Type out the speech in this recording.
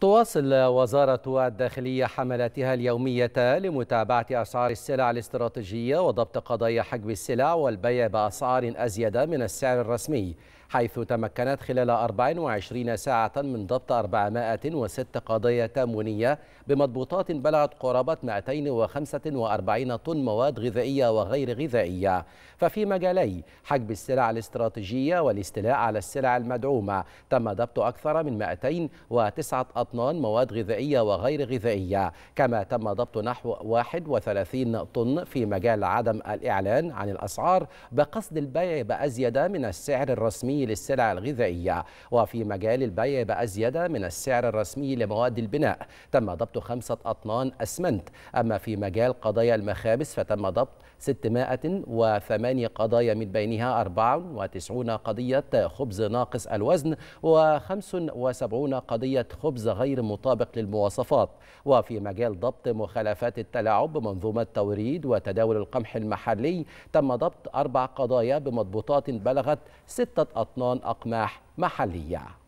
تواصل وزارة الداخلية حملاتها اليومية لمتابعة أسعار السلع الاستراتيجية وضبط قضايا حجب السلع والبيع بأسعار أزيد من السعر الرسمي حيث تمكنت خلال 24 ساعة من ضبط 406 قضايا تامونية بمضبوطات بلغت قرابة 245 طن مواد غذائية وغير غذائية ففي مجالي حجب السلع الاستراتيجية والاستيلاء على السلع المدعومة تم ضبط أكثر من 209 أطنان مواد غذائية وغير غذائية كما تم ضبط نحو 31 طن في مجال عدم الإعلان عن الأسعار بقصد البيع بأزيد من السعر الرسمي للسلع الغذائية وفي مجال البيع بأزيد من السعر الرسمي لمواد البناء تم ضبط خمسة أطنان أسمنت أما في مجال قضايا المخابز فتم ضبط 608 قضايا من بينها 94 قضية خبز ناقص الوزن و75 قضية خبز غير مطابق للمواصفات وفي مجال ضبط مخالفات التلاعب بمنظومة توريد وتداول القمح المحلي تم ضبط أربع قضايا بمضبوطات بلغت ستة أطنان أقماح محلية